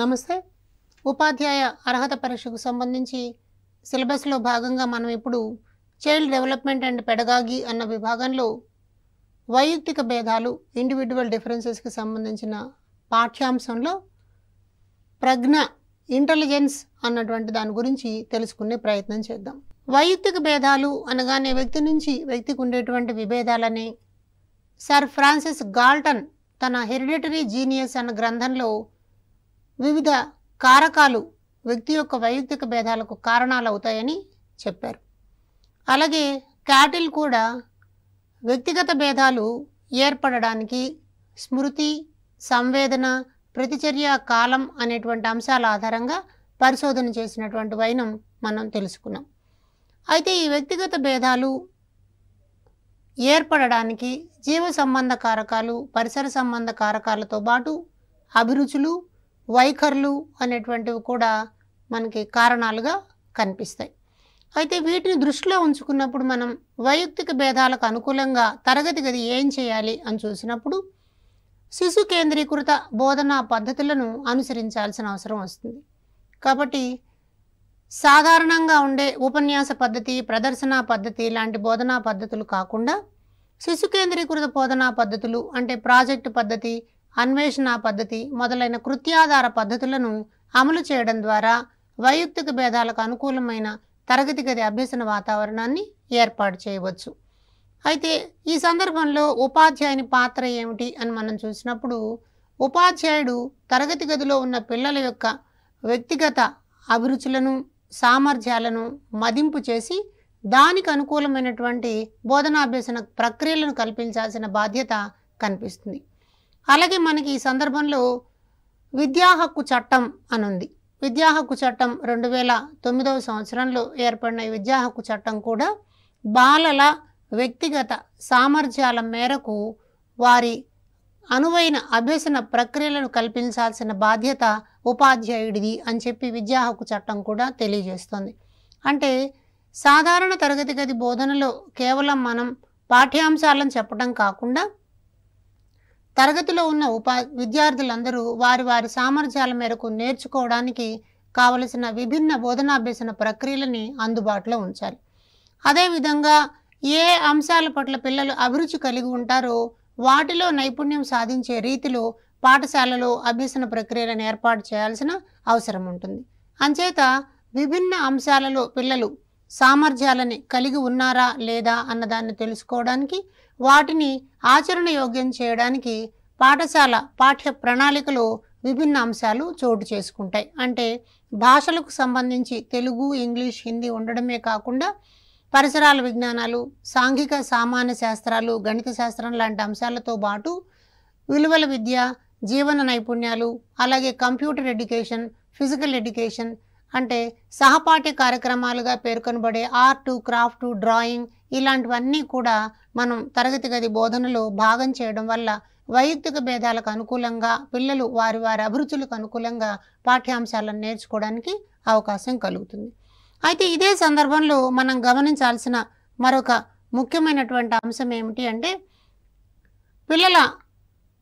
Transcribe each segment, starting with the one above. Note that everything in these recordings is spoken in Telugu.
నమస్తే ఉపాధ్యాయ అర్హత పరీక్షకు సంబంధించి సిలబస్లో భాగంగా మనం ఇప్పుడు చైల్డ్ డెవలప్మెంట్ అండ్ పెడగాగి అన్న విభాగంలో వైయక్తిక భేదాలు ఇండివిజువల్ డిఫరెన్సెస్కి సంబంధించిన పాఠ్యాంశంలో ప్రజ్ఞ ఇంటెలిజెన్స్ అన్నటువంటి దాని గురించి తెలుసుకునే ప్రయత్నం చేద్దాం వైయక్తిక భేదాలు అనగానే వ్యక్తి నుంచి వ్యక్తికి ఉండేటువంటి విభేదాలని సర్ ఫ్రాన్సిస్ గాల్టన్ తన హెరిడిటరీ జీనియస్ అన్న గ్రంథంలో వివిధ కారకాలు వ్యక్తి యొక్క వైయక్తిక భేదాలకు కారణాలు అవుతాయని చెప్పారు అలాగే క్యాటిల్ కూడా వ్యక్తిగత భేదాలు ఏర్పడడానికి స్మృతి సంవేదన ప్రతిచర్య కాలం అనేటువంటి అంశాల ఆధారంగా పరిశోధన చేసినటువంటి వైనం మనం తెలుసుకున్నాం అయితే ఈ వ్యక్తిగత భేదాలు ఏర్పడడానికి జీవ సంబంధ కారకాలు పరిసర సంబంధ కారకాలతో పాటు అభిరుచులు వైఖరులు అనేటువంటివి కూడా మనకి కారణాలుగా కనిపిస్తాయి అయితే వీటిని దృష్టిలో ఉంచుకున్నప్పుడు మనం వైయక్తిక భేదాలకు అనుకూలంగా తరగతి గది ఏం చేయాలి అని చూసినప్పుడు శిశు కేంద్రీకృత బోధనా పద్ధతులను అనుసరించాల్సిన అవసరం వస్తుంది కాబట్టి సాధారణంగా ఉండే ఉపన్యాస పద్ధతి ప్రదర్శన పద్ధతి లాంటి బోధనా పద్ధతులు కాకుండా శిశు కేంద్రీకృత బోధనా పద్ధతులు అంటే ప్రాజెక్టు పద్ధతి అన్వేషణ పద్ధతి మొదలైన కృత్యాధార పద్ధతులను అమలు చేయడం ద్వారా వైయక్తిక భేదాలకు అనుకూలమైన తరగతి గది అభ్యసన వాతావరణాన్ని ఏర్పాటు చేయవచ్చు అయితే ఈ సందర్భంలో ఉపాధ్యాయుని పాత్ర ఏమిటి అని మనం చూసినప్పుడు ఉపాధ్యాయుడు తరగతి గదిలో ఉన్న పిల్లల యొక్క వ్యక్తిగత అభిరుచులను సామర్థ్యాలను మదింపు చేసి దానికి అనుకూలమైనటువంటి బోధనాభ్యసన ప్రక్రియలను కల్పించాల్సిన బాధ్యత కనిపిస్తుంది అలాగే మనకి ఈ సందర్భంలో విద్యా హక్కు చట్టం ఉంది విద్యా హక్కు చట్టం రెండు వేల తొమ్మిదవ సంవత్సరంలో ఏర్పడిన ఈ విద్యా హక్కు చట్టం కూడా బాలల వ్యక్తిగత సామర్థ్యాల మేరకు వారి అనువైన అభ్యసన ప్రక్రియలను కల్పించాల్సిన బాధ్యత ఉపాధ్యాయుడిది అని చెప్పి విద్యా హక్కు చట్టం కూడా తెలియజేస్తుంది అంటే సాధారణ తరగతి గది బోధనలో కేవలం మనం పాఠ్యాంశాలను చెప్పడం కాకుండా తరగతిలో ఉన్న ఉపా విద్యార్థులందరూ వారి వారి సామర్థ్యాల మేరకు నేర్చుకోవడానికి కావలసిన విభిన్న బోధనాభ్యసన ప్రక్రియలని అందుబాటులో ఉంచాలి అదేవిధంగా ఏ అంశాల పట్ల పిల్లలు అభిరుచి కలిగి ఉంటారో వాటిలో నైపుణ్యం సాధించే రీతిలో పాఠశాలలో అభ్యసన ప్రక్రియలను ఏర్పాటు చేయాల్సిన అవసరం ఉంటుంది అంచేత విభిన్న అంశాలలో పిల్లలు సామర్థ్యాలని కలిగి ఉన్నారా లేదా అన్నదాన్ని తెలుసుకోవడానికి వాటిని ఆచరణ యోగ్యం చేయడానికి పాఠశాల పాఠ్య ప్రణాళికలో విభిన్న అంశాలు చోటు చేసుకుంటాయి అంటే భాషలకు సంబంధించి తెలుగు ఇంగ్లీష్ హిందీ ఉండడమే కాకుండా పరిసరాల విజ్ఞానాలు సాంఘిక సామాన్య శాస్త్రాలు గణిత శాస్త్రం లాంటి అంశాలతో పాటు విలువల విద్య జీవన నైపుణ్యాలు అలాగే కంప్యూటర్ ఎడ్యుకేషన్ ఫిజికల్ ఎడ్యుకేషన్ అంటే సహపాఠ్య కార్యక్రమాలుగా పేర్కొనబడే ఆర్టు క్రాఫ్టు డ్రాయింగ్ ఇలాంటివన్నీ కూడా మనం తరగతి గది బోధనలో భాగం చేయడం వల్ల వైయక్తిక భేదాలకు అనుకూలంగా పిల్లలు వారి వారి అభిరుచులకు అనుకూలంగా పాఠ్యాంశాలను నేర్చుకోవడానికి అవకాశం కలుగుతుంది అయితే ఇదే సందర్భంలో మనం గమనించాల్సిన మరొక ముఖ్యమైనటువంటి అంశం ఏమిటి అంటే పిల్లల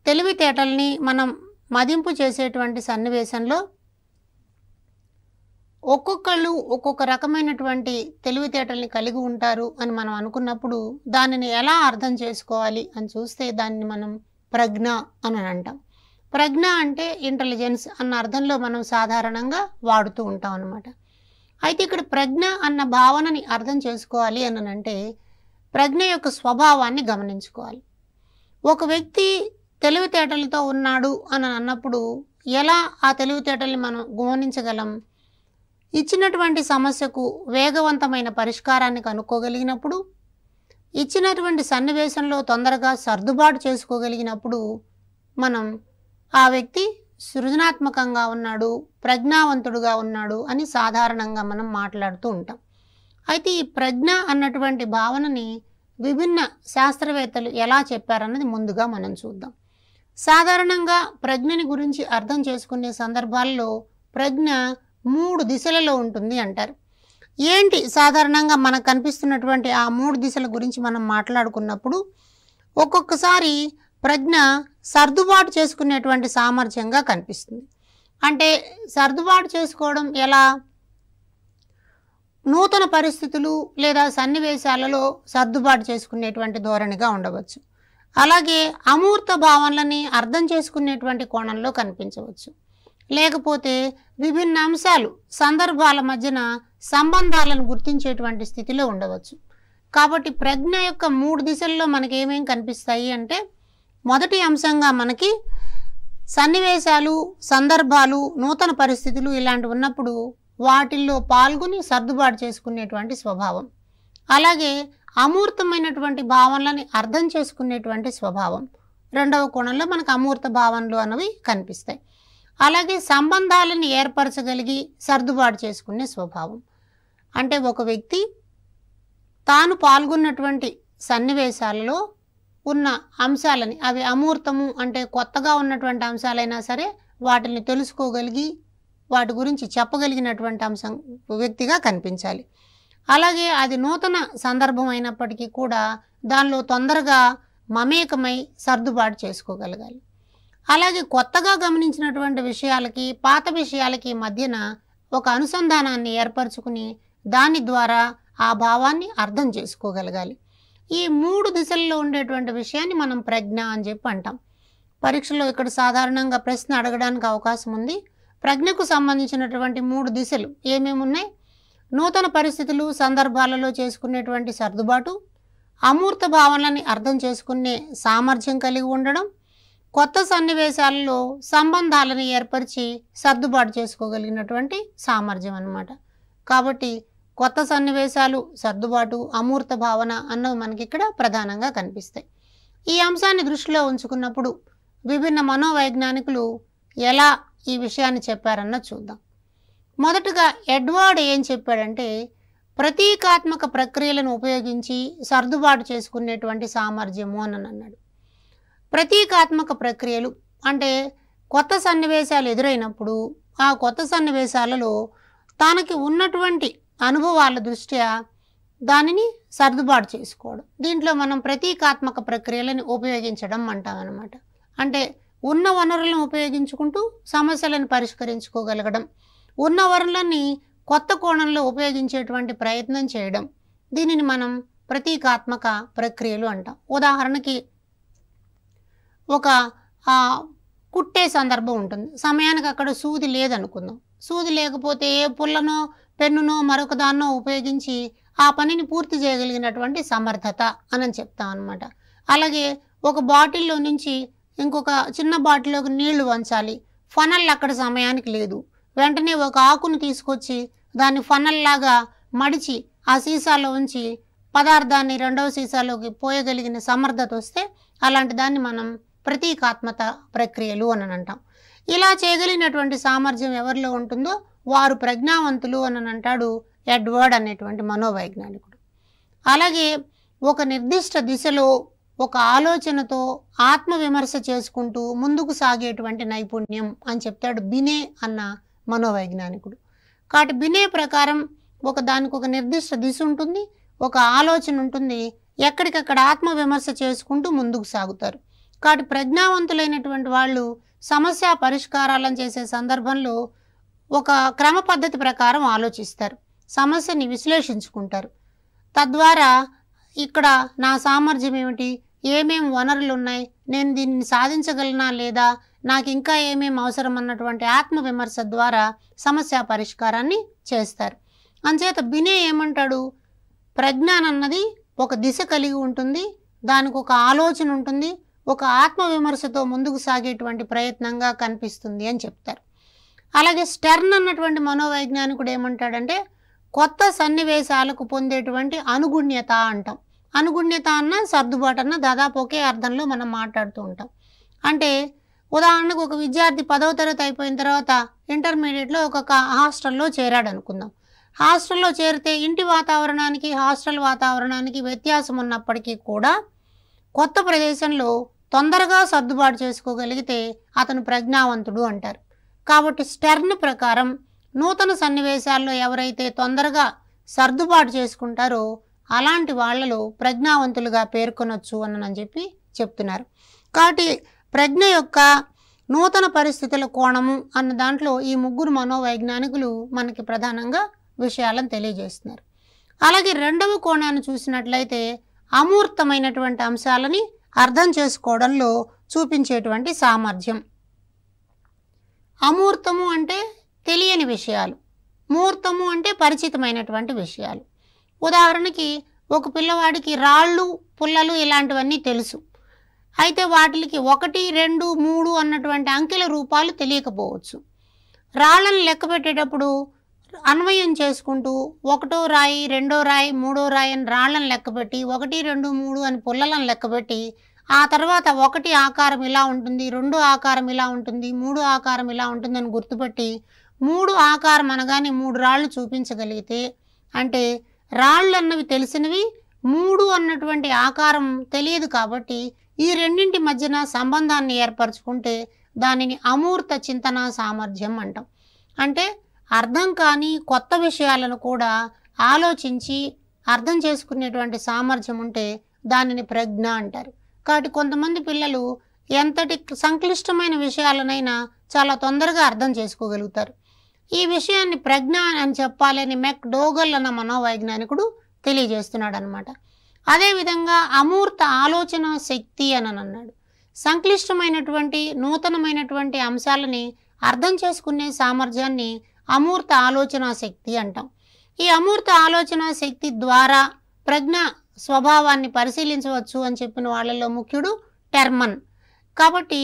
తెలివితేటల్ని మనం మదింపు చేసేటువంటి సన్నివేశంలో ఒక్కొక్కళ్ళు ఒక్కొక్క రకమైనటువంటి తెలివితేటల్ని కలిగి ఉంటారు అని మనం అనుకున్నప్పుడు దానిని ఎలా అర్థం చేసుకోవాలి అని చూస్తే దాన్ని మనం ప్రజ్ఞ అని అంటాం ప్రజ్ఞ అంటే ఇంటెలిజెన్స్ అన్న అర్థంలో మనం సాధారణంగా వాడుతూ ఉంటాం అన్నమాట అయితే ఇక్కడ ప్రజ్ఞ అన్న భావనని అర్థం చేసుకోవాలి అని అంటే ప్రజ్ఞ యొక్క స్వభావాన్ని గమనించుకోవాలి ఒక వ్యక్తి తెలివితేటలతో ఉన్నాడు అని అన్నప్పుడు ఎలా ఆ తెలివితేటల్ని మనం గమనించగలం ఇచ్చినటువంటి సమస్యకు వేగవంతమైన పరిష్కారాన్ని కనుక్కోగలిగినప్పుడు ఇచ్చినటువంటి సన్నివేశంలో తొందరగా సర్దుబాటు చేసుకోగలిగినప్పుడు మనం ఆ వ్యక్తి సృజనాత్మకంగా ఉన్నాడు ప్రజ్ఞావంతుడుగా ఉన్నాడు అని సాధారణంగా మనం మాట్లాడుతూ ఉంటాం అయితే ఈ ప్రజ్ఞ అన్నటువంటి భావనని విభిన్న శాస్త్రవేత్తలు ఎలా చెప్పారన్నది ముందుగా మనం చూద్దాం సాధారణంగా ప్రజ్ఞని గురించి అర్థం చేసుకునే సందర్భాల్లో ప్రజ్ఞ మూడు దిశలలో ఉంటుంది అంటారు ఏంటి సాధారణంగా మనకు కనిపిస్తున్నటువంటి ఆ మూడు దిశల గురించి మనం మాట్లాడుకున్నప్పుడు ఒక్కొక్కసారి ప్రజ్ఞ సర్దుబాటు చేసుకునేటువంటి సామర్థ్యంగా కనిపిస్తుంది అంటే సర్దుబాటు చేసుకోవడం ఎలా నూతన పరిస్థితులు లేదా సన్నివేశాలలో సర్దుబాటు చేసుకునేటువంటి ధోరణిగా ఉండవచ్చు అలాగే అమూర్త భావనలని అర్థం చేసుకునేటువంటి కోణంలో కనిపించవచ్చు లేకపోతే విభిన్న అంశాలు సందర్భాల మధ్యన సంబంధాలను గుర్తించేటువంటి స్థితిలో ఉండవచ్చు కాబట్టి ప్రజ్ఞ యొక్క మూడు దిశల్లో మనకి ఏమేమి కనిపిస్తాయి అంటే మొదటి అంశంగా మనకి సన్నివేశాలు సందర్భాలు నూతన పరిస్థితులు ఇలాంటి ఉన్నప్పుడు వాటిల్లో పాల్గొని సర్దుబాటు చేసుకునేటువంటి స్వభావం అలాగే అమూర్తమైనటువంటి భావనలని అర్థం చేసుకునేటువంటి స్వభావం రెండవ కోణంలో మనకు అమూర్త భావనలు అనేవి కనిపిస్తాయి అలాగే సంబంధాలను ఏర్పరచగలిగి సర్దుబాటు చేసుకునే స్వభావం అంటే ఒక వ్యక్తి తాను పాల్గొన్నటువంటి సన్నివేశాలలో ఉన్న అంశాలని అవి అమూర్తము అంటే కొత్తగా ఉన్నటువంటి అంశాలైనా సరే వాటిని తెలుసుకోగలిగి వాటి గురించి చెప్పగలిగినటువంటి అంశం వ్యక్తిగా కనిపించాలి అలాగే అది నూతన సందర్భం అయినప్పటికీ కూడా దానిలో తొందరగా మమేకమై సర్దుబాటు చేసుకోగలగాలి అలాగే కొత్తగా గమనించినటువంటి విషయాలకి పాత విషయాలకి మధ్యన ఒక అనుసంధానాన్ని ఏర్పరచుకుని దాని ద్వారా ఆ భావాన్ని అర్థం చేసుకోగలగాలి ఈ మూడు దిశల్లో ఉండేటువంటి విషయాన్ని మనం ప్రజ్ఞ అని చెప్పి అంటాం పరీక్షలో ఇక్కడ సాధారణంగా ప్రశ్న అడగడానికి అవకాశం ఉంది ప్రజ్ఞకు సంబంధించినటువంటి మూడు దిశలు ఏమేమి ఉన్నాయి నూతన పరిస్థితులు సందర్భాలలో చేసుకునేటువంటి సర్దుబాటు అమూర్త భావనని అర్థం చేసుకునే సామర్థ్యం కలిగి ఉండడం కొత్త సన్నివేశాలలో సంబంధాలను ఏర్పరిచి సర్దుబాటు చేసుకోగలిగినటువంటి సామర్థ్యం అన్నమాట కాబట్టి కొత్త సన్నివేశాలు సర్దుబాటు అమూర్త భావన అన్నవి మనకి ఇక్కడ ప్రధానంగా కనిపిస్తాయి ఈ అంశాన్ని దృష్టిలో ఉంచుకున్నప్పుడు విభిన్న మనోవైజ్ఞానికులు ఎలా ఈ విషయాన్ని చెప్పారన్న చూద్దాం మొదటగా ఎడ్వర్డ్ ఏం చెప్పాడంటే ప్రతీకాత్మక ప్రక్రియలను ఉపయోగించి సర్దుబాటు చేసుకునేటువంటి సామర్థ్యము అని అన్నాడు ప్రతీకాత్మక ప్రక్రియలు అంటే కొత్త సన్నివేశాలు ఎదురైనప్పుడు ఆ కొత్త సన్నివేశాలలో తనకి ఉన్నటువంటి అనుభవాల దృష్ట్యా దానిని సర్దుబాటు చేసుకోవడం దీంట్లో మనం ప్రతీకాత్మక ప్రక్రియలను ఉపయోగించడం అంటామన్నమాట అంటే ఉన్న వనరులను ఉపయోగించుకుంటూ సమస్యలను పరిష్కరించుకోగలగడం ఉన్న వనరులని కొత్త కోణంలో ఉపయోగించేటువంటి ప్రయత్నం చేయడం దీనిని మనం ప్రతీకాత్మక ప్రక్రియలు అంటాం ఉదాహరణకి ఒక కుట్టే సందర్భం ఉంటుంది సమయానికి అక్కడ సూది లేదనుకుందాం సూది లేకపోతే ఏ పుల్లనో పెన్నునో మరొక దాన్నో ఉపయోగించి ఆ పనిని పూర్తి చేయగలిగినటువంటి సమర్థత అని చెప్తాం అనమాట అలాగే ఒక బాటిల్లో నుంచి ఇంకొక చిన్న బాటిల్లోకి నీళ్లు వంచాలి ఫనల్ అక్కడ సమయానికి లేదు వెంటనే ఒక ఆకును తీసుకొచ్చి దాన్ని ఫనల్లాగా మడిచి ఆ సీసాలో ఉంచి పదార్థాన్ని రెండవ సీసాలోకి పోయగలిగిన సమర్థత వస్తే అలాంటి దాన్ని మనం ప్రతీకాత్మత ప్రక్రియలు అని అంటాం ఇలా చేయగలిగినటువంటి సామర్థ్యం ఎవరిలో ఉంటుందో వారు ప్రజ్ఞావంతులు అని అంటాడు ఎడ్వర్డ్ అనేటువంటి మనోవైజ్ఞానికుడు అలాగే ఒక నిర్దిష్ట దిశలో ఒక ఆలోచనతో ఆత్మవిమర్శ చేసుకుంటూ ముందుకు సాగేటువంటి నైపుణ్యం అని చెప్తాడు బినే అన్న మనోవైజ్ఞానికుడు కాబట్టి బినే ప్రకారం ఒక దానికి ఒక నిర్దిష్ట దిశ ఉంటుంది ఒక ఆలోచన ఉంటుంది ఎక్కడికక్కడ ఆత్మవిమర్శ చేసుకుంటూ ముందుకు సాగుతారు కాబట్టి ప్రజ్ఞావంతులైనటువంటి వాళ్ళు సమస్య పరిష్కారాలను చేసే సందర్భంలో ఒక క్రమ పద్ధతి ప్రకారం ఆలోచిస్తారు సమస్యని విశ్లేషించుకుంటారు తద్వారా ఇక్కడ నా సామర్థ్యం ఏమిటి ఏమేమి వనరులు ఉన్నాయి నేను దీన్ని సాధించగలనా లేదా నాకు ఇంకా ఏమేం అవసరం అన్నటువంటి ఆత్మ విమర్శ ద్వారా సమస్య పరిష్కారాన్ని చేస్తారు అంచేత బినే ఏమంటాడు ప్రజ్ఞానన్నది ఒక దిశ కలిగి ఉంటుంది దానికి ఒక ఆలోచన ఉంటుంది ఒక ఆత్మ విమర్శతో ముందుకు సాగేటువంటి ప్రయత్నంగా కనిపిస్తుంది అని చెప్తారు అలాగే స్టర్న్ అన్నటువంటి మనోవైజ్ఞానికుడు ఏమంటాడంటే కొత్త సన్నివేశాలకు పొందేటువంటి అనుగుణ్యత అంటాం అనుగుణ్యత అన్న సర్దుబాటు అన్న దాదాపు ఒకే అర్థంలో మనం మాట్లాడుతూ ఉంటాం అంటే ఉదాహరణకు ఒక విద్యార్థి పదవ తరగతి అయిపోయిన తర్వాత ఇంటర్మీడియట్లో ఒక హాస్టల్లో చేరాడు అనుకుందాం హాస్టల్లో చేరితే ఇంటి వాతావరణానికి హాస్టల్ వాతావరణానికి వ్యత్యాసం ఉన్నప్పటికీ కూడా కొత్త ప్రదేశంలో తొందరగా సర్దుబాటు చేసుకోగలిగితే అతను ప్రజ్ఞావంతుడు అంటారు కాబట్టి స్టెర్న్ ప్రకారం నూతన సన్నివేశాల్లో ఎవరైతే తొందరగా సర్దుబాటు చేసుకుంటారో అలాంటి వాళ్ళలో ప్రజ్ఞావంతులుగా పేర్కొనొచ్చు అని చెప్పి చెప్తున్నారు కాబట్టి ప్రజ్ఞ యొక్క నూతన పరిస్థితుల కోణము అన్న దాంట్లో ఈ ముగ్గురు మనోవైజ్ఞానికులు మనకి ప్రధానంగా విషయాలను తెలియజేస్తున్నారు అలాగే రెండవ కోణాన్ని చూసినట్లయితే అమూర్తమైనటువంటి అంశాలని అర్థం చేసుకోవడంలో చూపించేటువంటి సామర్థ్యం అమూర్తము అంటే తెలియని విషయాలు మూర్తము అంటే పరిచితమైనటువంటి విషయాలు ఉదాహరణకి ఒక పిల్లవాడికి రాళ్ళు పుల్లలు ఇలాంటివన్నీ తెలుసు అయితే వాటికి ఒకటి రెండు మూడు అన్నటువంటి అంకెల రూపాలు తెలియకపోవచ్చు రాళ్ళను లెక్క పెట్టేటప్పుడు అన్వయం చేసుకుంటూ ఒకటో రాయి రెండో రాయి మూడో రాయి అని రాళ్లను లెక్కబెట్టి ఒకటి రెండు మూడు అని పుల్లలను లెక్కబెట్టి ఆ తర్వాత ఒకటి ఆకారం ఇలా ఉంటుంది రెండు ఆకారం ఇలా ఉంటుంది మూడు ఆకారం ఇలా ఉంటుందని గుర్తుపెట్టి మూడు ఆకారం అనగానే మూడు రాళ్ళు చూపించగలిగితే అంటే రాళ్ళు అన్నవి తెలిసినవి మూడు అన్నటువంటి ఆకారం తెలియదు కాబట్టి ఈ రెండింటి మధ్యన సంబంధాన్ని ఏర్పరచుకుంటే దానిని అమూర్త చింతన సామర్థ్యం అంటాం అంటే అర్థం కాని కొత్త విషయాలను కూడా ఆలోచించి అర్థం చేసుకునేటువంటి సామర్థ్యం ఉంటే దానిని ప్రజ్ఞ అంటారు కాబట్టి కొంతమంది పిల్లలు ఎంతటి సంక్లిష్టమైన విషయాలనైనా చాలా తొందరగా అర్థం చేసుకోగలుగుతారు ఈ విషయాన్ని ప్రజ్ఞ అని చెప్పాలని మెక్ డోగల్ అన్న మనోవైజ్ఞానికుడు తెలియజేస్తున్నాడు అనమాట అదేవిధంగా అమూర్త ఆలోచన శక్తి అని అన్నాడు సంక్లిష్టమైనటువంటి నూతనమైనటువంటి అంశాలని అర్థం చేసుకునే సామర్థ్యాన్ని అమూర్త ఆలోచన శక్తి అంటాం ఈ అమూర్త ఆలోచన శక్తి ద్వారా ప్రజ్ఞ స్వభావాన్ని పరిశీలించవచ్చు అని చెప్పిన వాళ్ళల్లో ముఖ్యుడు టెర్మన్ కాబట్టి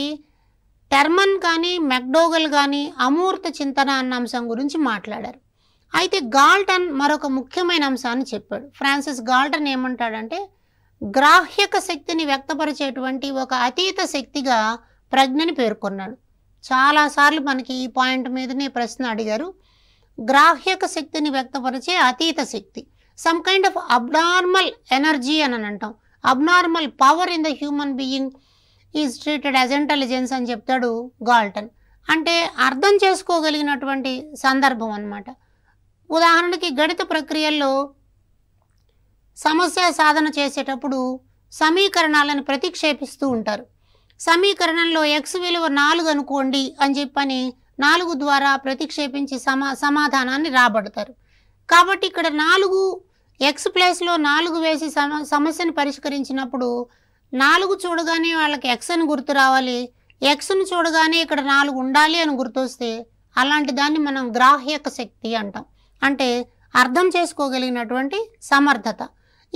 టెర్మన్ కానీ మెక్డోగల్ కానీ అమూర్త చింతన అన్న అంశం గురించి మాట్లాడారు అయితే గాల్టన్ మరొక ముఖ్యమైన అంశాన్ని చెప్పాడు ఫ్రాన్సిస్ గాల్టన్ ఏమంటాడంటే గ్రాహ్యక శక్తిని వ్యక్తపరిచేటువంటి ఒక అతీత శక్తిగా ప్రజ్ఞని పేర్కొన్నాడు చాలాసార్లు మనకి ఈ పాయింట్ మీదనే ప్రశ్న అడిగారు గ్రాహ్యక శక్తిని వ్యక్తపరిచే అతీత శక్తి some kind of abnormal energy అని అంటాం abnormal power in the human being is treated as intelligence అని చెప్తాడు గాల్టన్ అంటే అర్థం చేసుకోగలిగినటువంటి సందర్భం అనమాట ఉదాహరణకి గణిత ప్రక్రియల్లో సమస్య సాధన చేసేటప్పుడు సమీకరణాలను ప్రతిక్షేపిస్తూ ఉంటారు సమీకరణంలో ఎక్స్ విలువ నాలుగు అనుకోండి అని చెప్పని నాలుగు ద్వారా ప్రతిక్షేపించి సమా సమాధానాన్ని రాబడతారు కాబట్టి ఇక్కడ నాలుగు ఎక్స్ ప్లేస్లో నాలుగు వేసి సమ సమస్యను పరిష్కరించినప్పుడు నాలుగు చూడగానే వాళ్ళకి ఎక్స్ అని గుర్తు రావాలి ఎక్స్ను చూడగానే ఇక్కడ నాలుగు ఉండాలి అని గుర్తొస్తే అలాంటి దాన్ని మనం గ్రాహ్యక శక్తి అంటాం అంటే అర్థం చేసుకోగలిగినటువంటి సమర్థత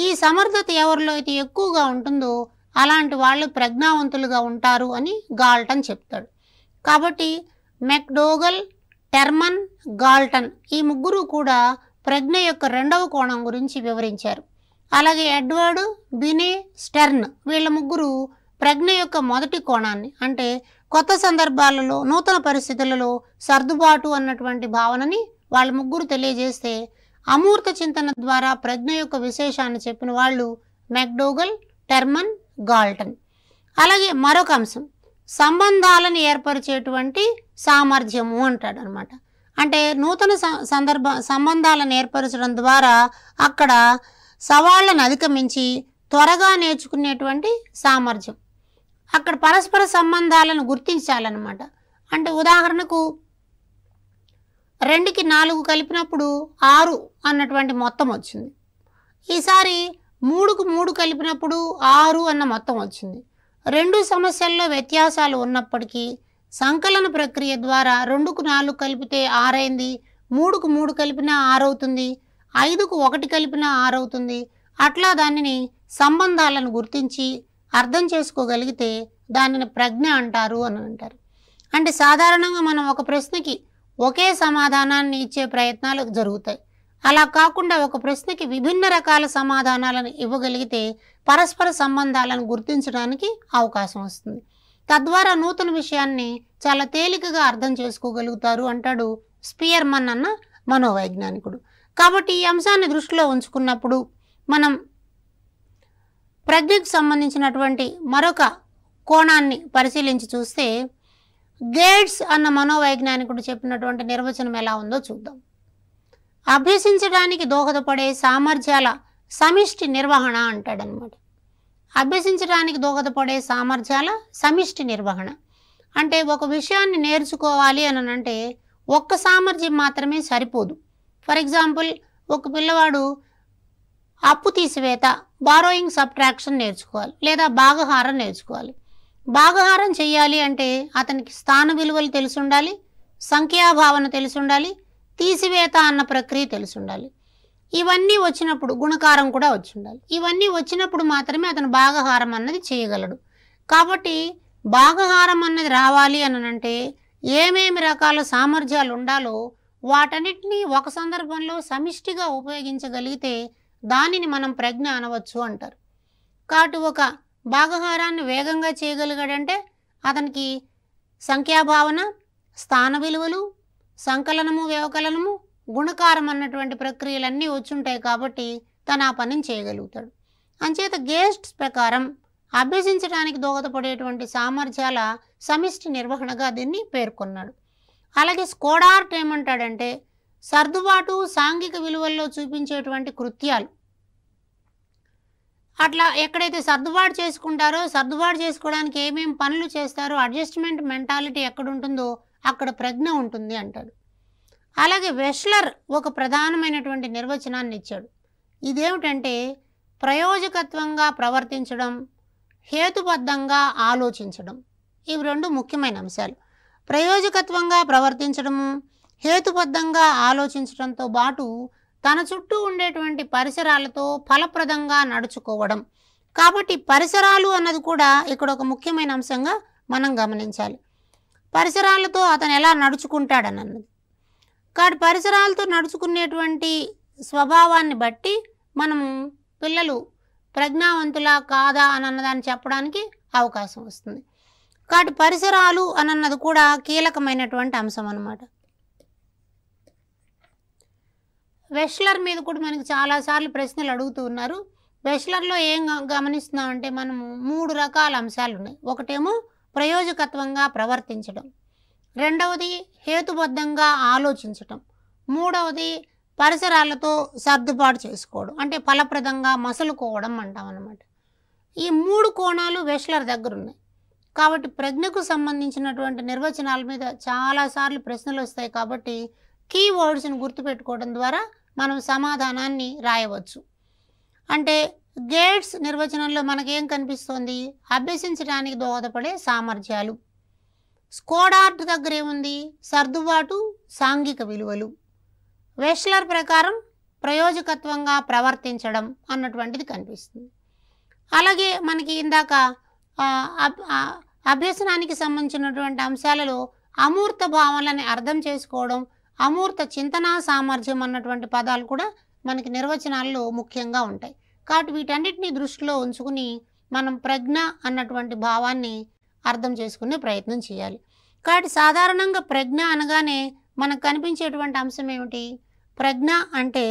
ఈ సమర్థత ఎవరిలో అయితే ఎక్కువగా ఉంటుందో అలాంటి వాళ్ళు ప్రజ్ఞావంతులుగా ఉంటారు అని గాల్టన్ చెప్తాడు కాబట్టి మెక్డోగల్ టెర్మన్ గాల్టన్ ఈ ముగ్గురు కూడా ప్రజ్ఞ యొక్క రెండవ కోణం గురించి వివరించారు అలాగే ఎడ్వర్డ్ బినే స్టెర్న్ వీళ్ళ ముగ్గురు ప్రజ్ఞ యొక్క మొదటి కోణాన్ని అంటే కొత్త సందర్భాలలో నూతన పరిస్థితులలో సర్దుబాటు అన్నటువంటి భావనని వాళ్ళ ముగ్గురు తెలియజేస్తే అమూర్త చింతన ద్వారా ప్రజ్ఞ యొక్క విశేషాన్ని చెప్పిన వాళ్ళు మెక్డోగల్ టెర్మన్ గాల్టన్ అలాగే మరొక అంశం సంబంధాలను ఏర్పరిచేటువంటి సామర్థ్యము అంటాడు అనమాట అంటే నూతన సందర్భ సంబంధాలను ఏర్పరచడం ద్వారా అక్కడ సవాళ్ళను అధిగమించి త్వరగా నేర్చుకునేటువంటి సామర్థ్యం అక్కడ పరస్పర సంబంధాలను గుర్తించాలన్నమాట అంటే ఉదాహరణకు రెండుకి నాలుగు కలిపినప్పుడు ఆరు అన్నటువంటి మొత్తం వచ్చింది ఈసారి మూడుకు మూడు కలిపినప్పుడు ఆరు అన్న మొత్తం వచ్చింది రెండు సమస్యల్లో వ్యత్యాసాలు ఉన్నప్పటికీ సంకలన ప్రక్రియ ద్వారా రెండుకు నాలుగు కలిపితే ఆరైంది మూడుకు మూడు కలిపినా ఆరవుతుంది ఐదుకు ఒకటి కలిపినా ఆరవుతుంది అట్లా దానిని సంబంధాలను గుర్తించి అర్థం చేసుకోగలిగితే దానిని ప్రజ్ఞ అంటారు అని అంటారు అంటే సాధారణంగా మనం ఒక ప్రశ్నకి ఒకే సమాధానాన్ని ఇచ్చే ప్రయత్నాలు జరుగుతాయి అలా కాకుండా ఒక ప్రశ్నకి విభిన్న రకాల సమాధానాలను ఇవ్వగలిగితే పరస్పర సంబంధాలను గుర్తించడానికి అవకాశం వస్తుంది తద్వారా నూతన విషయాన్ని చాలా తేలికగా అర్థం చేసుకోగలుగుతారు అంటాడు స్పియర్మన్ అన్న మనోవైజ్ఞానికుడు కాబట్టి ఈ అంశాన్ని దృష్టిలో ఉంచుకున్నప్పుడు మనం ప్రజ్ఞకు సంబంధించినటువంటి మరొక కోణాన్ని పరిశీలించి చూస్తే గేట్స్ అన్న మనోవైజ్ఞానికుడు చెప్పినటువంటి నిర్వచనం ఎలా ఉందో చూద్దాం అభ్యసించడానికి దోహదపడే సామర్థ్యాల సమిష్టి నిర్వహణ అంటాడనమాట అభ్యసించడానికి దోహదపడే సామర్థ్యాల సమిష్టి నిర్వహణ అంటే ఒక విషయాన్ని నేర్చుకోవాలి అని అంటే ఒక్క సామర్థ్యం మాత్రమే సరిపోదు ఫర్ ఎగ్జాంపుల్ ఒక పిల్లవాడు అప్పు తీసివేత బారోయింగ్ సబ్ట్రాక్షన్ నేర్చుకోవాలి లేదా భాగహారం నేర్చుకోవాలి భాగహారం చేయాలి అంటే అతనికి స్థాన విలువలు తెలిసి ఉండాలి సంఖ్యాభావన తెలిసి ఉండాలి తీసివేత అన్న ప్రక్రియ తెలిసి ఉండాలి ఇవన్నీ వచ్చినప్పుడు గుణకారం కూడా వచ్చి ఉండాలి ఇవన్నీ వచ్చినప్పుడు మాత్రమే అతను భాగహారం అన్నది చేయగలడు కాబట్టి భాగహారం అన్నది రావాలి అనంటే ఏమేమి రకాల సామర్థ్యాలు ఉండాలో వాటన్నిటినీ ఒక సందర్భంలో సమిష్టిగా ఉపయోగించగలిగితే దానిని మనం ప్రజ్ఞ అనవచ్చు అంటారు కాబట్టి ఒక భాగహారాన్ని వేగంగా చేయగలిగాడంటే అతనికి సంఖ్యాభావన స్థాన విలువలు సంకలనము వ్యవకలనము గుణకారం అన్నటువంటి ప్రక్రియలన్నీ వచ్చుంటాయి కాబట్టి తను ఆ పనిని చేయగలుగుతాడు అంచేత గేస్ట్ ప్రకారం అభ్యసించడానికి దోహదపడేటువంటి సామర్థ్యాల సమిష్టి నిర్వహణగా దీన్ని పేర్కొన్నాడు అలాగే స్కోడార్ట్ ఏమంటాడంటే సర్దుబాటు సాంఘిక విలువల్లో చూపించేటువంటి కృత్యాలు అట్లా ఎక్కడైతే సర్దుబాటు చేసుకుంటారో సర్దుబాటు చేసుకోవడానికి ఏమేమి పనులు చేస్తారో అడ్జస్ట్మెంట్ మెంటాలిటీ ఎక్కడుంటుందో అక్కడ ప్రజ్ఞ ఉంటుంది అంటాడు అలాగే వెస్లర్ ఒక ప్రధానమైనటువంటి నిర్వచనాన్ని ఇచ్చాడు ఇదేమిటంటే ప్రయోజకత్వంగా ప్రవర్తించడం హేతుబద్ధంగా ఆలోచించడం ఇవి రెండు ముఖ్యమైన అంశాలు ప్రయోజకత్వంగా ప్రవర్తించడము హేతుబద్ధంగా ఆలోచించడంతో పాటు తన చుట్టూ ఉండేటువంటి పరిసరాలతో ఫలప్రదంగా నడుచుకోవడం కాబట్టి పరిసరాలు అన్నది కూడా ఇక్కడ ఒక ముఖ్యమైన అంశంగా మనం గమనించాలి పరిసరాలతో అతను ఎలా నడుచుకుంటాడనన్నది కాబట్టి పరిసరాలతో నడుచుకునేటువంటి స్వభావాన్ని బట్టి మనము పిల్లలు ప్రజ్ఞావంతులా కాదా అన్నదాన్ని చెప్పడానికి అవకాశం వస్తుంది కాబట్టి పరిసరాలు అన్నది కూడా కీలకమైనటువంటి అంశం అనమాట వెస్లర్ మీద కూడా మనకు చాలాసార్లు ప్రశ్నలు అడుగుతూ ఉన్నారు వెస్లర్లో ఏం గమనిస్తున్నామంటే మనము మూడు రకాల అంశాలు ఉన్నాయి ఒకటేమో ప్రయోజకత్వంగా ప్రవర్తించడం రెండవది హేతుబద్ధంగా ఆలోచించటం మూడవది పరిసరాలతో సర్దుబాటు చేసుకోవడం అంటే ఫలప్రదంగా మసలుకోవడం అంటాం అనమాట ఈ మూడు కోణాలు వెస్లర్ దగ్గర ఉన్నాయి కాబట్టి ప్రజ్ఞకు సంబంధించినటువంటి నిర్వచనాల మీద చాలాసార్లు ప్రశ్నలు వస్తాయి కాబట్టి కీవర్డ్స్ని గుర్తుపెట్టుకోవడం ద్వారా మనం సమాధానాన్ని రాయవచ్చు అంటే గేట్స్ నిర్వచనంలో మనకేం కనిపిస్తోంది అభ్యసించడానికి దోహదపడే సామర్థ్యాలు స్కోడార్ట్ దగ్గర ఏముంది సర్దుబాటు సాంఘిక విలువలు వెస్లర్ ప్రకారం ప్రయోజకత్వంగా ప్రవర్తించడం అన్నటువంటిది కనిపిస్తుంది అలాగే మనకి ఇందాక అభ్యసనానికి సంబంధించినటువంటి అంశాలలో అమూర్త భావనలని అర్థం చేసుకోవడం అమూర్త చింతనా సామర్థ్యం అన్నటువంటి పదాలు కూడా మనకి నిర్వచనాల్లో ముఖ్యంగా ఉంటాయి కాబట్టి వీటన్నిటిని దృష్టిలో ఉంచుకుని మనం ప్రజ్ఞ అన్నటువంటి భావాన్ని అర్థం చేసుకునే ప్రయత్నం చేయాలి కాబట్టి సాధారణంగా ప్రజ్ఞ అనగానే మనకు కనిపించేటువంటి అంశం ఏమిటి ప్రజ్ఞ అంటే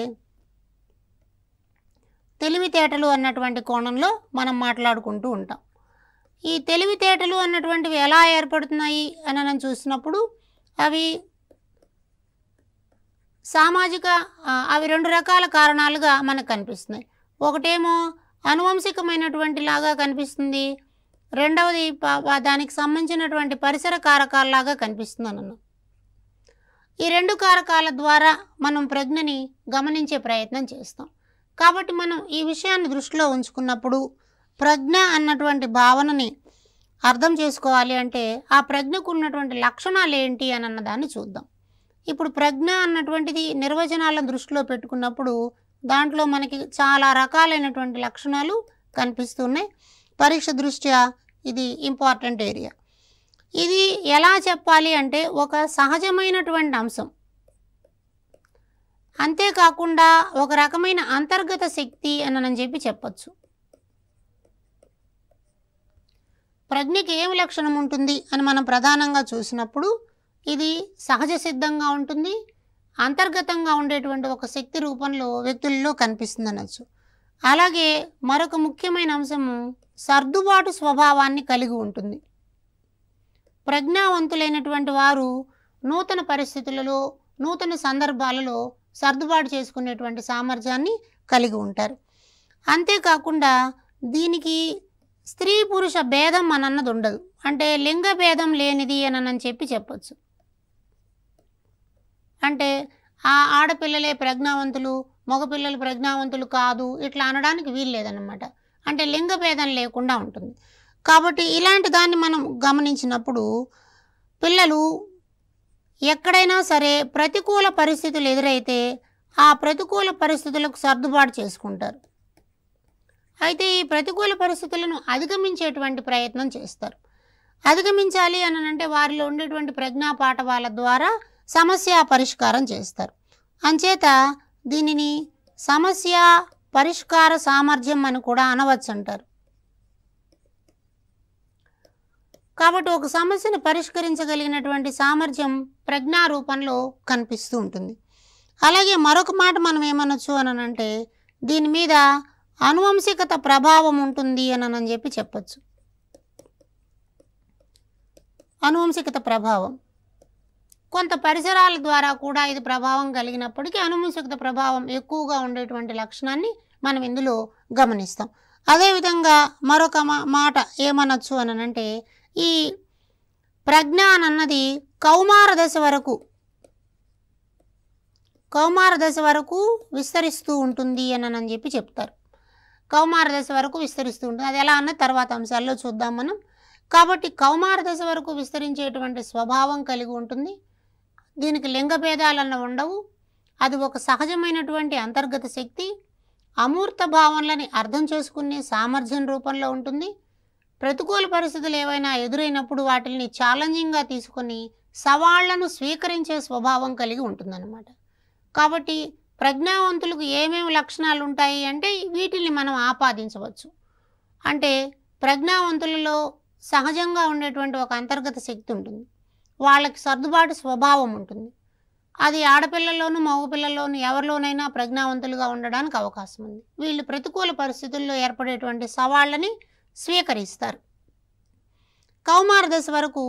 తెలివితేటలు అన్నటువంటి కోణంలో మనం మాట్లాడుకుంటూ ఉంటాం ఈ తెలివితేటలు అన్నటువంటివి ఎలా ఏర్పడుతున్నాయి అని మనం చూసినప్పుడు అవి సామాజిక అవి రెండు రకాల కారణాలుగా మనకు కనిపిస్తున్నాయి ఒకటేమో అనువంశికమైనటువంటి లాగా కనిపిస్తుంది రెండవది దానికి సంబంధించినటువంటి పరిసర కారకాలలాగా కనిపిస్తుంది అన్న ఈ రెండు కారకాల ద్వారా మనం ప్రజ్ఞని గమనించే ప్రయత్నం చేస్తాం కాబట్టి మనం ఈ విషయాన్ని దృష్టిలో ఉంచుకున్నప్పుడు ప్రజ్ఞ అన్నటువంటి భావనని అర్థం చేసుకోవాలి అంటే ఆ ప్రజ్ఞకు ఉన్నటువంటి లక్షణాలు ఏంటి అని అన్నదాన్ని చూద్దాం ఇప్పుడు ప్రజ్ఞ అన్నటువంటిది నిర్వచనాలను దృష్టిలో పెట్టుకున్నప్పుడు దాంట్లో మనకి చాలా రకాలైనటువంటి లక్షణాలు కనిపిస్తున్నాయి పరీక్ష దృష్ట్యా ఇది ఇంపార్టెంట్ ఏరియా ఇది ఎలా చెప్పాలి అంటే ఒక సహజమైనటువంటి అంశం అంతేకాకుండా ఒక రకమైన అంతర్గత శక్తి అని అని చెప్పి చెప్పచ్చు ప్రజ్ఞకి ఏమి లక్షణం ఉంటుంది అని మనం ప్రధానంగా చూసినప్పుడు ఇది సహజ సిద్ధంగా ఉంటుంది అంతర్గతంగా ఉండేటువంటి ఒక శక్తి రూపంలో వ్యక్తుల్లో కనిపిస్తుంది అనొచ్చు అలాగే మరొక ముఖ్యమైన అంశము సర్దుబాటు స్వభావాన్ని కలిగి ఉంటుంది ప్రజ్ఞావంతులైనటువంటి వారు నూతన పరిస్థితులలో నూతన సందర్భాలలో సర్దుబాటు చేసుకునేటువంటి సామర్థ్యాన్ని కలిగి ఉంటారు అంతేకాకుండా దీనికి స్త్రీ పురుష భేదం అనన్నది ఉండదు అంటే లింగ భేదం లేనిది అని చెప్పి చెప్పచ్చు అంటే ఆ ఆడపిల్లలే ప్రజ్ఞావంతులు మగపిల్లలు ప్రజ్ఞావంతులు కాదు ఇట్లా అనడానికి వీలు లేదన్నమాట అంటే లింగభేదం లేకుండా ఉంటుంది కాబట్టి ఇలాంటి దాన్ని మనం గమనించినప్పుడు పిల్లలు ఎక్కడైనా సరే ప్రతికూల పరిస్థితులు ఎదురైతే ఆ ప్రతికూల పరిస్థితులకు సర్దుబాటు చేసుకుంటారు అయితే ఈ ప్రతికూల పరిస్థితులను అధిగమించేటువంటి ప్రయత్నం చేస్తారు అధిగమించాలి అని అంటే వారిలో ఉండేటువంటి ప్రజ్ఞాపాఠవాల ద్వారా సమస్య పరిష్కారం చేస్తారు అంచేత దీనిని సమస్య పరిష్కార సామర్థ్యం అని కూడా అనవచ్చు అంటారు కాబట్టి ఒక సమస్యను పరిష్కరించగలిగినటువంటి సామర్థ్యం ప్రజ్ఞారూపంలో కనిపిస్తూ ఉంటుంది అలాగే మరొక మాట మనం ఏమనొచ్చు అని అంటే దీని మీద అనువంశికత ప్రభావం ఉంటుంది అని చెప్పి చెప్పచ్చు అనువంశికత ప్రభావం కొంత పరిసరాల ద్వారా కూడా ఇది ప్రభావం కలిగినప్పటికీ అనుమూసక్త ప్రభావం ఎక్కువగా ఉండేటువంటి లక్షణాన్ని మనం ఇందులో గమనిస్తాం అదేవిధంగా మరొక మా మాట ఏమనొచ్చు అనంటే ఈ ప్రజ్ఞ అన్నది కౌమార దశ వరకు కౌమార దశ వరకు విస్తరిస్తూ ఉంటుంది అని అని చెప్పి చెప్తారు కౌమార దశ వరకు విస్తరిస్తూ ఉంటుంది అది ఎలా అన్నది తర్వాత అంశాల్లో చూద్దాం మనం కాబట్టి కౌమార దశ వరకు విస్తరించేటువంటి స్వభావం కలిగి ఉంటుంది దీనికి లింగ లింగభేదాలన్న ఉండవు అది ఒక సహజమైనటువంటి అంతర్గత శక్తి అమూర్త భావనలని అర్థం చేసుకునే సామర్థ్యం రూపంలో ఉంటుంది ప్రతికూల పరిస్థితులు ఏవైనా ఎదురైనప్పుడు వాటిని ఛాలెంజింగ్గా తీసుకొని సవాళ్లను స్వీకరించే స్వభావం కలిగి ఉంటుందన్నమాట కాబట్టి ప్రజ్ఞావంతులకు ఏమేమి లక్షణాలు ఉంటాయి అంటే వీటిని మనం ఆపాదించవచ్చు అంటే ప్రజ్ఞావంతులలో సహజంగా ఉండేటువంటి ఒక అంతర్గత శక్తి ఉంటుంది వాళ్ళకి సర్దుబాటు స్వభావం ఉంటుంది అది ఆడపిల్లల్లోనూ మగపిల్లల్లోనూ ఎవరిలోనైనా ప్రజ్ఞావంతులుగా ఉండడానికి అవకాశం ఉంది వీళ్ళు ప్రతికూల పరిస్థితుల్లో ఏర్పడేటువంటి సవాళ్ళని స్వీకరిస్తారు కౌమార దశ వరకు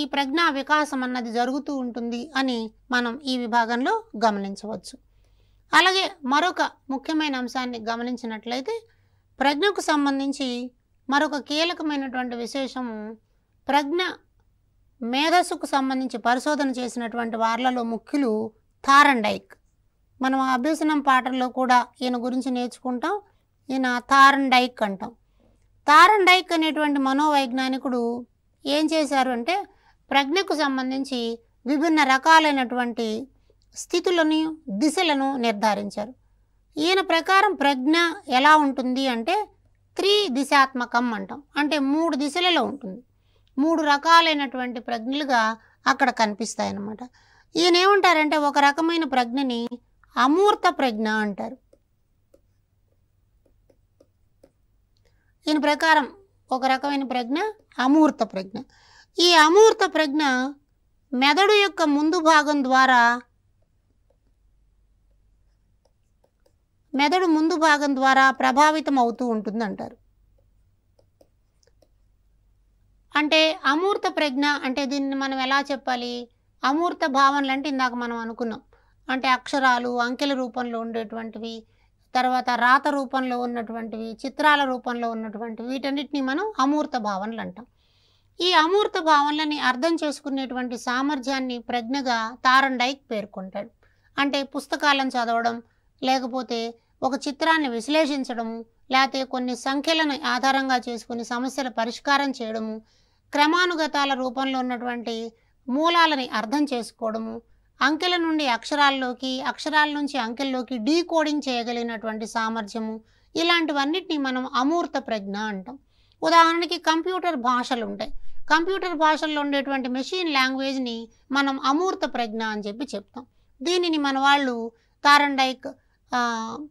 ఈ ప్రజ్ఞా వికాసం అన్నది జరుగుతూ ఉంటుంది అని మనం ఈ విభాగంలో గమనించవచ్చు అలాగే మరొక ముఖ్యమైన అంశాన్ని గమనించినట్లయితే ప్రజ్ఞకు సంబంధించి మరొక కీలకమైనటువంటి విశేషము ప్రజ్ఞ మేధస్సుకు సంబంధించి పరిశోధన చేసినటువంటి వార్లలో ముఖ్యులు థారండైక్ మనం అభ్యసనం పాటల్లో కూడా ఈయన గురించి నేర్చుకుంటాం ఈయన థారండైక్ అంటాం థారండైక్ అనేటువంటి మనోవైజ్ఞానికుడు ఏం చేశారు అంటే ప్రజ్ఞకు సంబంధించి విభిన్న రకాలైనటువంటి స్థితులను దిశలను నిర్ధారించారు ఈయన ప్రకారం ప్రజ్ఞ ఎలా ఉంటుంది అంటే దిశాత్మకం అంటాం అంటే మూడు దిశలలో ఉంటుంది మూడు రకాలైనటువంటి ప్రజ్ఞలుగా అక్కడ కనిపిస్తాయన్నమాట ఈయన ఏమంటారంటే ఒక రకమైన ప్రజ్ఞని అమూర్త ప్రజ్ఞ అంటారు దీని ప్రకారం ఒక రకమైన ప్రజ్ఞ అమూర్త ప్రజ్ఞ ఈ అమూర్త ప్రజ్ఞ మెదడు యొక్క ముందు భాగం ద్వారా మెదడు ముందు భాగం ద్వారా ప్రభావితం అవుతూ ఉంటుందంటారు అంటే అమూర్త ప్రజ్ఞ అంటే దీన్ని మనం ఎలా చెప్పాలి అమూర్త భావనలు అంటే ఇందాక మనం అనుకున్నాం అంటే అక్షరాలు అంకెల రూపంలో ఉండేటువంటివి తర్వాత రాత రూపంలో ఉన్నటువంటివి చిత్రాల రూపంలో ఉన్నటువంటివి వీటన్నిటిని మనం అమూర్త భావనలు అంటాం ఈ అమూర్త భావనలని అర్థం చేసుకునేటువంటి సామర్థ్యాన్ని ప్రజ్ఞగా తారన్ డైక్ పేర్కొంటాడు అంటే పుస్తకాలను చదవడం లేకపోతే ఒక చిత్రాన్ని విశ్లేషించడము లేకపోతే కొన్ని సంఖ్యలను ఆధారంగా చేసుకుని సమస్యల పరిష్కారం చేయడము క్రమానుగతాల రూపంలో ఉన్నటువంటి మూలాలని అర్థం చేసుకోవడము అంకెల నుండి అక్షరాల్లోకి అక్షరాల నుంచి అంకెల్లోకి డీకోడింగ్ చేయగలిగినటువంటి సామర్థ్యము ఇలాంటివన్నిటిని మనం అమూర్త ప్రజ్ఞ అంటాం ఉదాహరణకి కంప్యూటర్ భాషలు ఉంటాయి కంప్యూటర్ భాషల్లో ఉండేటువంటి మెషిన్ లాంగ్వేజ్ని మనం అమూర్త ప్రజ్ఞ అని చెప్పి చెప్తాం దీనిని మన వాళ్ళు తారండైక్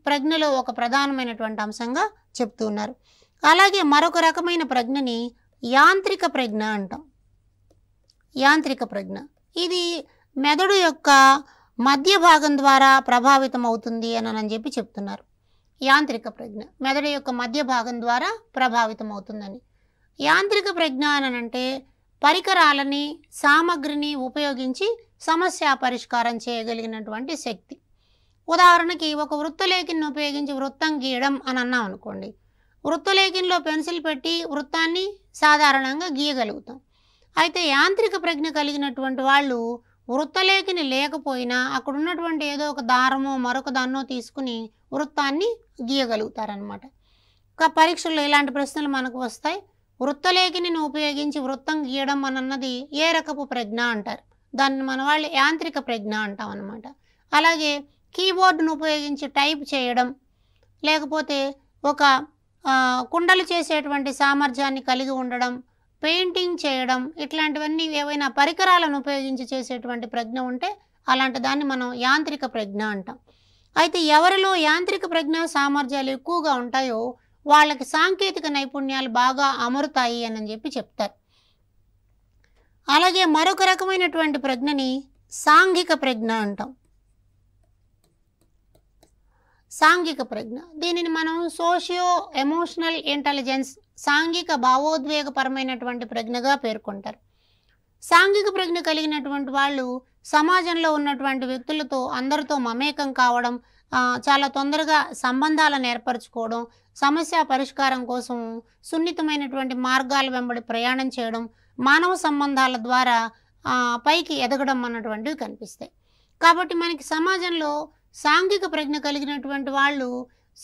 ప్రజ్ఞలో ఒక ప్రధానమైనటువంటి అంశంగా చెప్తున్నారు అలాగే మరొక రకమైన ప్రజ్ఞని యాంత్రిక ప్రజ్ఞ అంటాం యాంత్రిక ప్రజ్ఞ ఇది మెదడు యొక్క మధ్య భాగం ద్వారా ప్రభావితం అవుతుంది అని అని చెప్పి చెప్తున్నారు యాంత్రిక ప్రజ్ఞ మెదడు యొక్క మధ్య భాగం ద్వారా ప్రభావితం అవుతుందని యాంత్రిక ప్రజ్ఞ అని అంటే పరికరాలని సామగ్రిని ఉపయోగించి సమస్య పరిష్కారం చేయగలిగినటువంటి శక్తి ఉదాహరణకి ఒక వృత్తలేఖిని ఉపయోగించి వృత్తం గీయడం అని అన్నాం అనుకోండి వృత్తలేఖిన్లో పెన్సిల్ పెట్టి వృత్తాన్ని సాధారణంగా గీయగలుగుతాం అయితే యాంత్రిక ప్రజ్ఞ కలిగినటువంటి వాళ్ళు వృత్తలేఖిని లేకపోయినా అక్కడ ఉన్నటువంటి ఏదో ఒక దారమో మరొక దాన్నో తీసుకుని వృత్తాన్ని గీయగలుగుతారనమాట ఇంకా పరీక్షల్లో ఇలాంటి ప్రశ్నలు మనకు వస్తాయి వృత్తలేఖిని ఉపయోగించి వృత్తం గీయడం అన్నది ఏ రకపు ప్రజ్ఞ అంటారు దాన్ని మన వాళ్ళు యాంత్రిక ప్రజ్ఞ అంటాం అనమాట అలాగే కీబోర్డును ఉపయోగించి టైప్ చేయడం లేకపోతే ఒక కుండలు చేసేటువంటి సామర్థ్యాన్ని కలిగి ఉండడం పెయింటింగ్ చేయడం ఇట్లాంటివన్నీ ఏవైనా పరికరాలను ఉపయోగించి చేసేటువంటి ప్రజ్ఞ ఉంటే అలాంటి దాన్ని మనం యాంత్రిక ప్రజ్ఞ అంటాం అయితే ఎవరిలో యాంత్రిక ప్రజ్ఞ సామర్థ్యాలు ఎక్కువగా ఉంటాయో వాళ్ళకి సాంకేతిక నైపుణ్యాలు బాగా అమరుతాయి అని చెప్పి చెప్తారు అలాగే మరొక రకమైనటువంటి ప్రజ్ఞని సాంఘిక ప్రజ్ఞ అంటాం సాంఘిక ప్రజ్ఞ దీనిని మనం సోషియో ఎమోషనల్ ఇంటెలిజెన్స్ సాంఘిక భావోద్వేగపరమైనటువంటి ప్రజ్ఞగా పేర్కొంటారు సాంఘిక ప్రజ్ఞ కలిగినటువంటి వాళ్ళు సమాజంలో ఉన్నటువంటి వ్యక్తులతో అందరితో మమేకం కావడం చాలా తొందరగా సంబంధాలను ఏర్పరచుకోవడం సమస్య పరిష్కారం కోసం సున్నితమైనటువంటి మార్గాల వెంబడి ప్రయాణం చేయడం మానవ సంబంధాల ద్వారా పైకి ఎదగడం అన్నటువంటివి కనిపిస్తాయి కాబట్టి మనకి సమాజంలో సాంఘిక ప్రజ్ఞ కలిగినటువంటి వాళ్ళు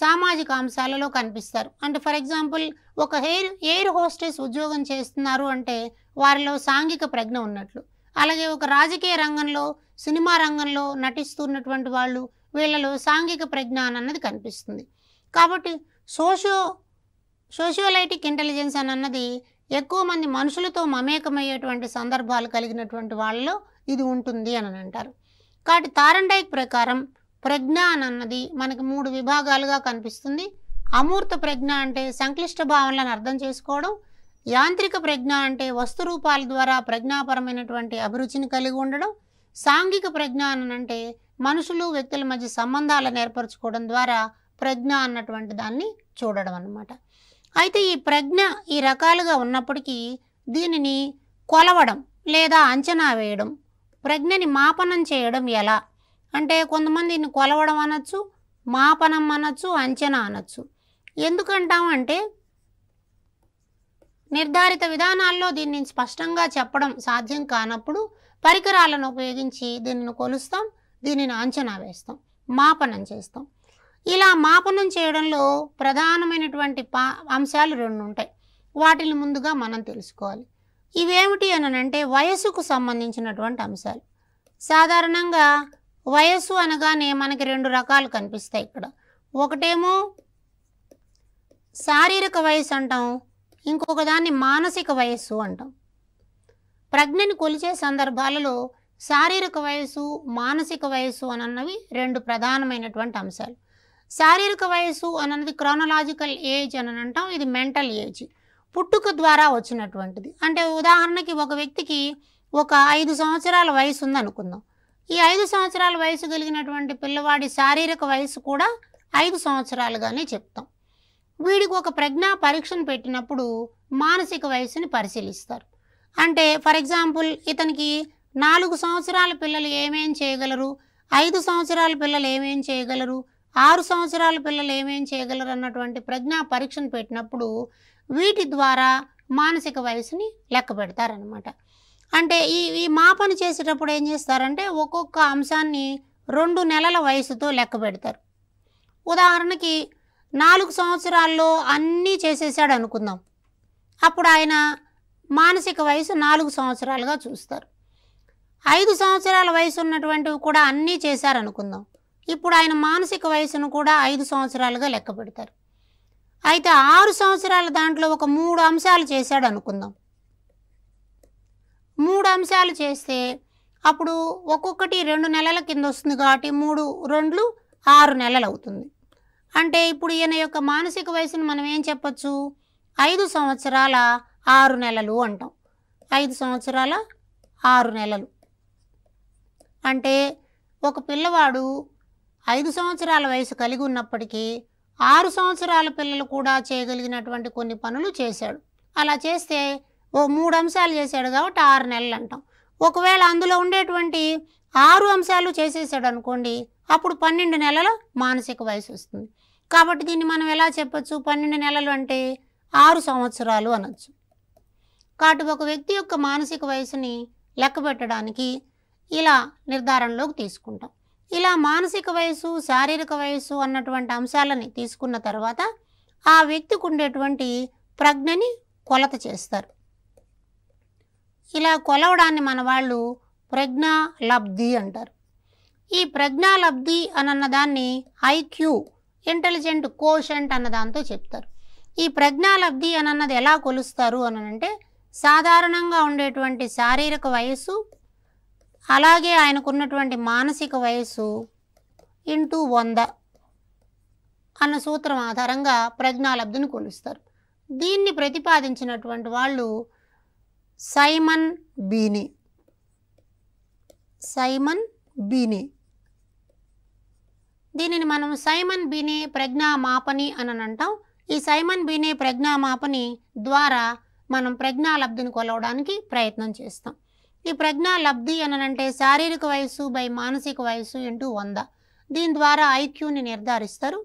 సామాజిక అంశాలలో కనిపిస్తారు అంటే ఫర్ ఎగ్జాంపుల్ ఒక హెయిర్ ఎయిర్ హోస్టెస్ ఉద్యోగం చేస్తున్నారు అంటే వారిలో సాంఘిక ప్రజ్ఞ ఉన్నట్లు అలాగే ఒక రాజకీయ రంగంలో సినిమా రంగంలో నటిస్తున్నటువంటి వాళ్ళు వీళ్ళలో సాంఘిక ప్రజ్ఞ అన్నది కనిపిస్తుంది కాబట్టి సోషియో సోషియోలైటిక్ ఇంటెలిజెన్స్ అని అన్నది ఎక్కువ మంది మనుషులతో మమేకమయ్యేటువంటి సందర్భాలు కలిగినటువంటి వాళ్ళలో ఇది ఉంటుంది అని అంటారు కాబట్టి తారండైక్ ప్రకారం ప్రజ్ఞ అన్నది మనకి మూడు విభాగాలుగా కనిపిస్తుంది అమూర్త ప్రజ్ఞ అంటే సంక్లిష్ట భావనలను అర్థం చేసుకోవడం యాంత్రిక ప్రజ్ఞ అంటే వస్తు రూపాల ద్వారా ప్రజ్ఞాపరమైనటువంటి అభిరుచిని కలిగి ఉండడం సాంఘిక ప్రజ్ఞ అంటే మనుషులు వ్యక్తుల మధ్య సంబంధాలను ఏర్పరచుకోవడం ద్వారా ప్రజ్ఞ అన్నటువంటి దాన్ని చూడడం అన్నమాట అయితే ఈ ప్రజ్ఞ ఈ రకాలుగా ఉన్నప్పటికీ దీనిని కొలవడం లేదా అంచనా వేయడం ప్రజ్ఞని మాపనం చేయడం ఎలా అంటే కొంతమందిని కొలవడం అనొచ్చు మాపనం అనొచ్చు అంచనా అనొచ్చు ఎందుకంటామంటే నిర్ధారిత విధానాల్లో దీన్ని స్పష్టంగా చెప్పడం సాధ్యం కానప్పుడు పరికరాలను ఉపయోగించి దీనిని కొలుస్తాం దీనిని అంచనా వేస్తాం మాపనం చేస్తాం ఇలా మాపనం చేయడంలో ప్రధానమైనటువంటి పా అంశాలు రెండు ఉంటాయి వాటిని ముందుగా మనం తెలుసుకోవాలి ఇవేమిటి అని అంటే వయసుకు సంబంధించినటువంటి అంశాలు సాధారణంగా వయస్సు అనగానే మనకి రెండు రకాలు కనిపిస్తాయి ఇక్కడ ఒకటేమో శారీరక వయస్సు అంటాం ఇంకొక దాన్ని మానసిక వయస్సు అంటాం ప్రజ్ఞని కొలిచే సందర్భాలలో శారీరక వయస్సు మానసిక వయస్సు అనన్నవి రెండు ప్రధానమైనటువంటి అంశాలు శారీరక వయస్సు అన్నది క్రోనలాజికల్ ఏజ్ అని అంటాం ఇది మెంటల్ ఏజ్ పుట్టుక ద్వారా వచ్చినటువంటిది అంటే ఉదాహరణకి ఒక వ్యక్తికి ఒక ఐదు సంవత్సరాల వయసు ఉందనుకుందాం ఈ ఐదు సంవత్సరాల వయసు కలిగినటువంటి పిల్లవాడి శారీరక వయసు కూడా ఐదు సంవత్సరాలుగానే చెప్తాం వీడికి ఒక ప్రజ్ఞా పరీక్షను పెట్టినప్పుడు మానసిక వయసుని పరిశీలిస్తారు అంటే ఫర్ ఎగ్జాంపుల్ ఇతనికి నాలుగు సంవత్సరాల పిల్లలు ఏమేం చేయగలరు ఐదు సంవత్సరాల పిల్లలు ఏమేం చేయగలరు ఆరు సంవత్సరాల పిల్లలు ఏమేం చేయగలరు అన్నటువంటి ప్రజ్ఞా పరీక్షను పెట్టినప్పుడు వీటి ద్వారా మానసిక వయసుని లెక్క పెడతారనమాట అంటే ఈ ఈ మాపను చేసేటప్పుడు ఏం చేస్తారంటే ఒక్కొక్క అంశాన్ని రెండు నెలల వయసుతో లెక్క పెడతారు ఉదాహరణకి నాలుగు సంవత్సరాల్లో అన్నీ చేసేసాడు అనుకుందాం అప్పుడు ఆయన మానసిక వయసు నాలుగు సంవత్సరాలుగా చూస్తారు ఐదు సంవత్సరాల వయసు ఉన్నటువంటివి కూడా అన్నీ చేశారనుకుందాం ఇప్పుడు ఆయన మానసిక వయసును కూడా ఐదు సంవత్సరాలుగా లెక్క పెడతారు అయితే ఆరు సంవత్సరాల దాంట్లో ఒక మూడు అంశాలు చేశాడు అనుకుందాం మూడు అంశాలు చేస్తే అప్పుడు ఒక్కొక్కటి రెండు నెలల కింద వస్తుంది కాబట్టి మూడు రెండు ఆరు నెలలు అవుతుంది అంటే ఇప్పుడు ఈయన యొక్క మానసిక వయసును మనం ఏం చెప్పచ్చు ఐదు సంవత్సరాల ఆరు నెలలు అంటాం ఐదు సంవత్సరాల ఆరు నెలలు అంటే ఒక పిల్లవాడు ఐదు సంవత్సరాల వయసు కలిగి ఉన్నప్పటికీ ఆరు సంవత్సరాల పిల్లలు కూడా చేయగలిగినటువంటి కొన్ని పనులు చేశాడు అలా చేస్తే ఓ మూడు అంశాలు చేశాడు కాబట్టి ఆరు నెలలు అంటాం ఒకవేళ అందులో ఉండేటువంటి ఆరు అంశాలు చేసేసాడు అనుకోండి అప్పుడు పన్నెండు నెలల మానసిక వయసు వస్తుంది కాబట్టి దీన్ని మనం ఎలా చెప్పచ్చు పన్నెండు నెలలు అంటే ఆరు సంవత్సరాలు అనొచ్చు కాబట్టి ఒక వ్యక్తి యొక్క మానసిక వయసుని లెక్క పెట్టడానికి ఇలా నిర్ధారణలోకి తీసుకుంటాం ఇలా మానసిక వయసు శారీరక వయసు అన్నటువంటి అంశాలని తీసుకున్న తర్వాత ఆ వ్యక్తికి ఉండేటువంటి ప్రజ్ఞని కొలత చేస్తారు ఇలా కొలవడాన్ని మన వాళ్ళు ప్రజ్ఞాలబ్ధి అంటారు ఈ ప్రజ్ఞాలబ్ధి అని అన్నదాన్ని ఐక్యూ ఇంటెలిజెంట్ కోషంట్ దాంతో చెప్తారు ఈ ప్రజ్ఞాలబ్ధి అని అన్నది ఎలా కొలుస్తారు అని అంటే సాధారణంగా ఉండేటువంటి శారీరక వయస్సు అలాగే ఆయనకున్నటువంటి మానసిక వయస్సు ఇంటూ వంద అన్న సూత్రం ఆధారంగా ప్రజ్ఞాలబ్ధిని కొలుస్తారు దీన్ని ప్రతిపాదించినటువంటి వాళ్ళు సైమన్ బీని సైమన్ బీని దీనిని మనం సైమన్ బీని ప్రజ్ఞామాపని అని అంటాం ఈ సైమన్ బీని ప్రజ్ఞామాపని ద్వారా మనం ప్రజ్ఞాలబ్ధిని కొలవడానికి ప్రయత్నం చేస్తాం ఈ ప్రజ్ఞాలబ్ధి అనంటే శారీరక వయస్సు బై మానసిక వయస్సు ఇంటూ వంద దీని ద్వారా ఐక్యూని నిర్ధారిస్తారు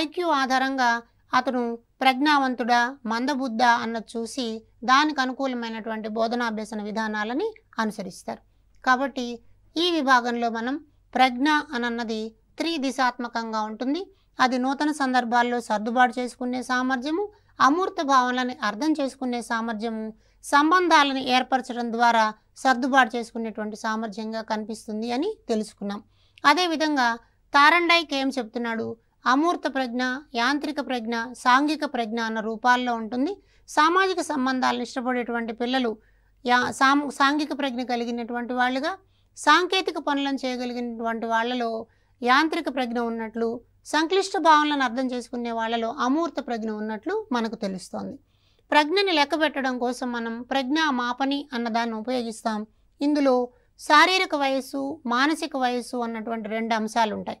ఐక్యూ ఆధారంగా అతను ప్రజ్ఞావంతుడా మందబుద్ధ అన్న చూసి దానికి అనుకూలమైనటువంటి బోధనాభ్యసన విధానాలని అనుసరిస్తారు కాబట్టి ఈ విభాగంలో మనం ప్రజ్ఞ అనన్నది త్రిదిశాత్మకంగా ఉంటుంది అది నూతన సందర్భాల్లో సర్దుబాటు చేసుకునే సామర్థ్యము అమూర్త భావనలని అర్థం చేసుకునే సామర్థ్యము సంబంధాలను ఏర్పరచడం ద్వారా సర్దుబాటు చేసుకునేటువంటి సామర్థ్యంగా కనిపిస్తుంది అని తెలుసుకున్నాం అదేవిధంగా తారండైక్ ఏం చెప్తున్నాడు అమూర్త ప్రజ్ఞ యాంత్రిక ప్రజ్ఞ సాంఘిక ప్రజ్ఞ అన్న రూపాల్లో ఉంటుంది సామాజిక సంబంధాలను ఇష్టపడేటువంటి పిల్లలు యా సాంఘిక ప్రజ్ఞ కలిగినటువంటి వాళ్ళుగా సాంకేతిక పనులను చేయగలిగినటువంటి వాళ్ళలో యాంత్రిక ప్రజ్ఞ ఉన్నట్లు సంక్లిష్ట భావనలను అర్థం చేసుకునే వాళ్ళలో అమూర్త ప్రజ్ఞ ఉన్నట్లు మనకు తెలుస్తోంది ప్రజ్ఞని లెక్క పెట్టడం కోసం మనం ప్రజ్ఞా మాపని అన్నదాన్ని ఉపయోగిస్తాం ఇందులో శారీరక వయస్సు మానసిక వయస్సు అన్నటువంటి రెండు అంశాలు ఉంటాయి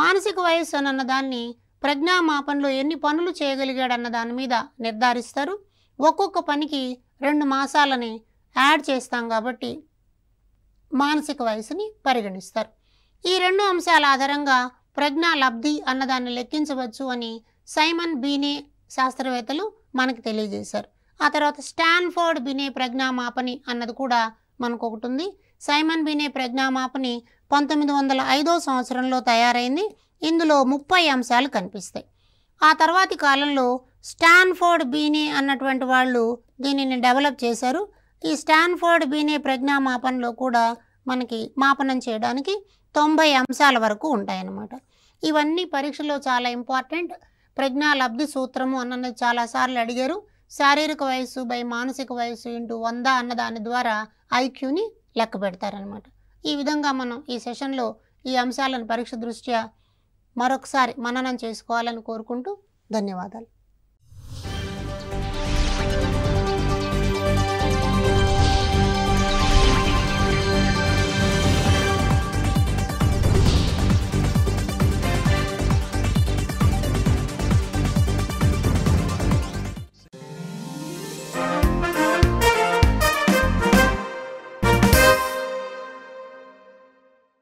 మానసిక వయస్సు అన్నదాన్ని ప్రజ్ఞామాపంలో ఎన్ని పనులు చేయగలిగాడన్న దాని మీద నిర్ధారిస్తారు ఒక్కొక్క పనికి రెండు మాసాలని యాడ్ చేస్తాం కాబట్టి మానసిక వయసుని పరిగణిస్తారు ఈ రెండు అంశాల ఆధారంగా ప్రజ్ఞా లబ్ధి అన్నదాన్ని లెక్కించవచ్చు అని సైమన్ బీనే శాస్త్రవేత్తలు మనకు తెలియజేశారు ఆ తర్వాత స్టాన్ఫోర్డ్ బినే ప్రజ్ఞామాపని అన్నది కూడా మనకు ఒకటి ఉంది సైమన్ బినే ప్రజ్ఞామాపని పంతొమ్మిది వందల ఐదో సంవత్సరంలో తయారైంది ఇందులో ముప్పై అంశాలు కనిపిస్తాయి ఆ తర్వాతి కాలంలో స్టాన్ఫోర్డ్ బీనే అన్నటువంటి వాళ్ళు దీనిని డెవలప్ చేశారు ఈ స్టాన్ఫోర్డ్ బీనే ప్రజ్ఞా మాపనలో కూడా మనకి మాపనం చేయడానికి తొంభై అంశాల వరకు ఉంటాయన్నమాట ఇవన్నీ పరీక్షలో చాలా ఇంపార్టెంట్ ప్రజ్ఞా లబ్ధి సూత్రము అన్నది చాలాసార్లు అడిగారు శారీరక వయస్సు బై మానసిక వయస్సు ఇంటూ వంద అన్నదాని ద్వారా ఐక్యూని లెక్క పెడతారనమాట ఈ విధంగా మనం ఈ సెషన్లో ఈ అంశాలను పరీక్ష దృష్ట్యా మరొకసారి మననం చేసుకోవాలని కోరుకుంటూ ధన్యవాదాలు